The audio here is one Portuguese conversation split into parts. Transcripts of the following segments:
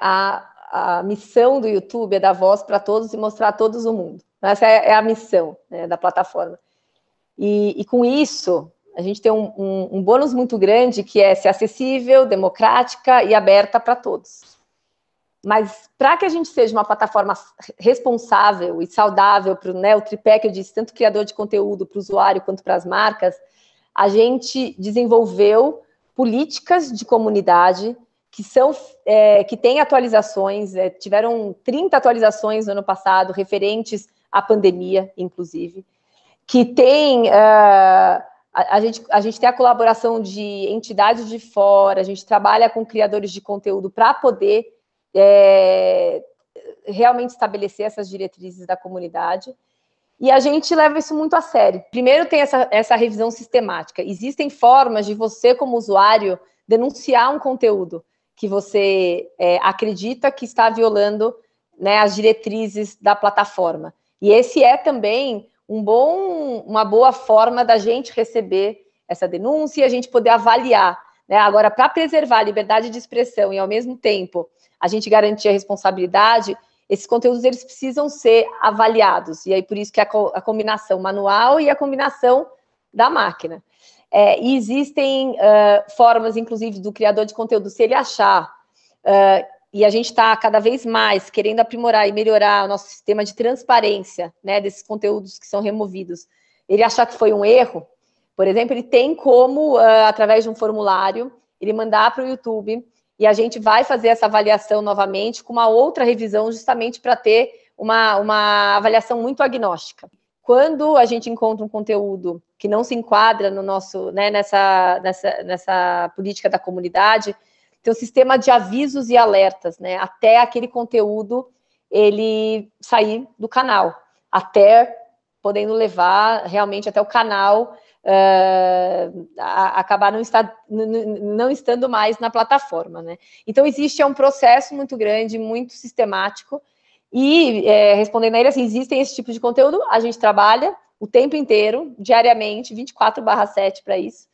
a, a missão do YouTube é dar voz para todos e mostrar a todos o mundo. Então, essa é, é a missão né, da plataforma. E, e, com isso, a gente tem um, um, um bônus muito grande que é ser acessível, democrática e aberta para todos. Mas para que a gente seja uma plataforma responsável e saudável para né, o tripé que eu disse, tanto criador de conteúdo para o usuário quanto para as marcas, a gente desenvolveu políticas de comunidade que são é, que têm atualizações, é, tiveram 30 atualizações no ano passado, referentes à pandemia, inclusive, que tem. Uh, a, a, gente, a gente tem a colaboração de entidades de fora, a gente trabalha com criadores de conteúdo para poder é, realmente estabelecer essas diretrizes da comunidade. E a gente leva isso muito a sério. Primeiro, tem essa, essa revisão sistemática. Existem formas de você, como usuário, denunciar um conteúdo que você é, acredita que está violando né, as diretrizes da plataforma. E esse é também um bom, uma boa forma da gente receber essa denúncia e a gente poder avaliar. Né? Agora, para preservar a liberdade de expressão e, ao mesmo tempo, a gente garantir a responsabilidade, esses conteúdos eles precisam ser avaliados. E aí, por isso que a, co a combinação manual e a combinação da máquina. É, e existem uh, formas, inclusive, do criador de conteúdo, se ele achar, uh, e a gente está cada vez mais querendo aprimorar e melhorar o nosso sistema de transparência né, desses conteúdos que são removidos, ele achar que foi um erro, por exemplo, ele tem como, uh, através de um formulário, ele mandar para o YouTube e a gente vai fazer essa avaliação novamente com uma outra revisão, justamente para ter uma, uma avaliação muito agnóstica. Quando a gente encontra um conteúdo que não se enquadra no nosso, né, nessa, nessa, nessa política da comunidade. Tem um sistema de avisos e alertas, né, até aquele conteúdo ele sair do canal, até podendo levar realmente até o canal uh, a, acabar não, está não estando mais na plataforma, né? Então existe é um processo muito grande, muito sistemático e é, respondendo a ele assim, existem esse tipo de conteúdo, a gente trabalha o tempo inteiro, diariamente, 24/7 para isso.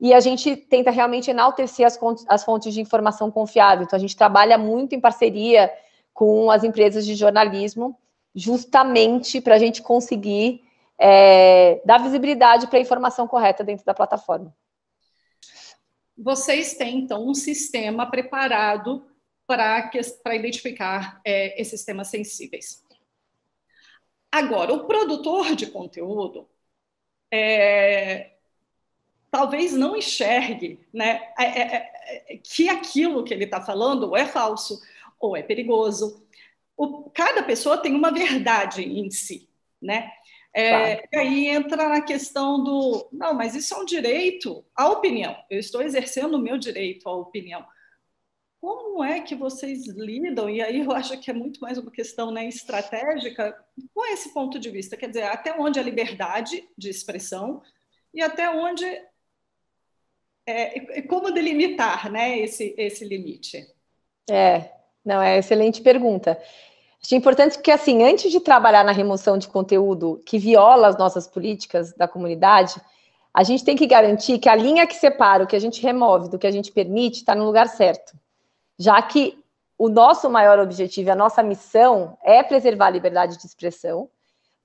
E a gente tenta realmente enaltecer as, as fontes de informação confiável. Então, a gente trabalha muito em parceria com as empresas de jornalismo, justamente para a gente conseguir é, dar visibilidade para a informação correta dentro da plataforma. Vocês têm, então, um sistema preparado para identificar é, esses temas sensíveis. Agora, o produtor de conteúdo é, talvez não enxergue né, é, é, é, é que aquilo que ele está falando ou é falso ou é perigoso. O, cada pessoa tem uma verdade em si, né? É, claro. E aí entra na questão do não, mas isso é um direito à opinião. Eu estou exercendo o meu direito à opinião. Como é que vocês lidam? E aí eu acho que é muito mais uma questão né, estratégica com esse ponto de vista. Quer dizer, até onde a liberdade de expressão e até onde é, como delimitar né, esse, esse limite? É, não, é excelente pergunta. Acho importante que, assim, antes de trabalhar na remoção de conteúdo que viola as nossas políticas da comunidade, a gente tem que garantir que a linha que separa o que a gente remove do que a gente permite está no lugar certo já que o nosso maior objetivo, a nossa missão é preservar a liberdade de expressão,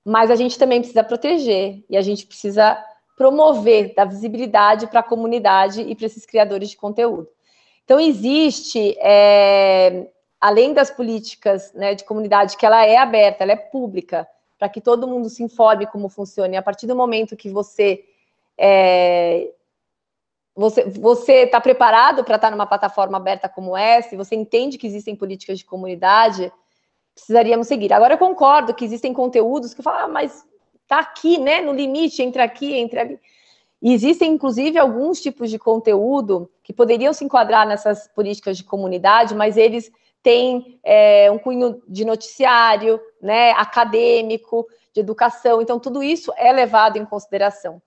mas a gente também precisa proteger e a gente precisa promover da visibilidade para a comunidade e para esses criadores de conteúdo. Então existe, é, além das políticas né, de comunidade, que ela é aberta, ela é pública, para que todo mundo se informe como funciona. E a partir do momento que você é, você está preparado para estar tá numa plataforma aberta como essa? Você entende que existem políticas de comunidade? Precisaríamos seguir. Agora, eu concordo que existem conteúdos que falam, ah, mas está aqui, né? No limite, entre aqui, entre ali. existem, inclusive, alguns tipos de conteúdo que poderiam se enquadrar nessas políticas de comunidade, mas eles têm é, um cunho de noticiário, né, acadêmico, de educação. Então, tudo isso é levado em consideração.